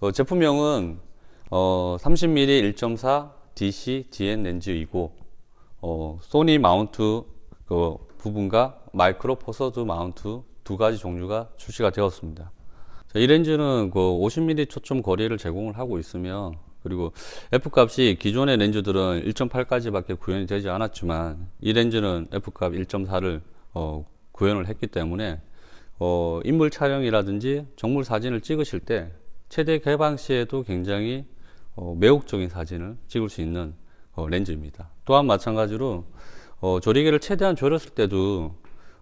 어, 제품명은 어, 30mm 1.4 DC DN 렌즈이고 어, 소니 마운트 그 부분과 마이크로 포서드 마운트 두 가지 종류가 출시가 되었습니다. 자, 이 렌즈는 그 50mm 초점 거리를 제공을 하고 있으며 그리고 F값이 기존의 렌즈들은 1.8까지밖에 구현이 되지 않았지만 이 렌즈는 F값 1.4를 어, 구현을 했기 때문에 어, 인물 촬영이라든지 정물 사진을 찍으실 때 최대 개방 시에도 굉장히 어, 매혹적인 사진을 찍을 수 있는 어, 렌즈입니다. 또한 마찬가지로 어, 조리개를 최대한 졸였을 때도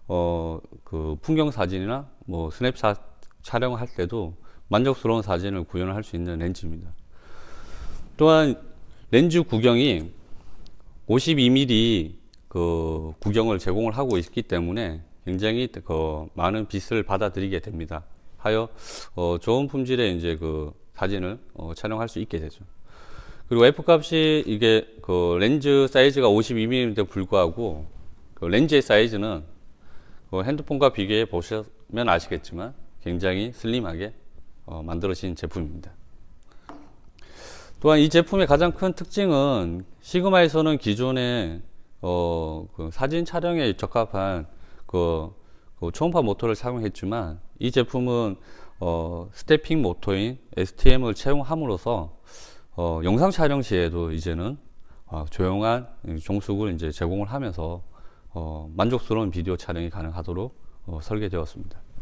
어, 그 풍경 사진이나 뭐 스냅샷 촬영할 때도 만족스러운 사진을 구현할 수 있는 렌즈입니다. 또한 렌즈 구경이 52mm 그 구경을 제공을 하고 있기 때문에 굉장히 그 많은 빛을 받아들이게 됩니다. 하여 어, 좋은 품질의 이제 그 사진을 어, 촬영할 수 있게 되죠. 그리고 f 값이 이게 그 렌즈 사이즈가 5 2 m m 인 불구하고 그 렌즈의 사이즈는 그 핸드폰과 비교해 보시면 아시겠지만 굉장히 슬림하게 어, 만들어진 제품입니다. 또한 이 제품의 가장 큰 특징은 시그마에서는 기존의 어, 그 사진 촬영에 적합한 그그 초음파 모터를 사용했지만 이 제품은 어, 스태핑 모터인 STM을 채용함으로써 어, 영상 촬영 시에도 이제는 어, 조용한 종속을 이제 제공을 하면서 어, 만족스러운 비디오 촬영이 가능하도록 어, 설계되었습니다.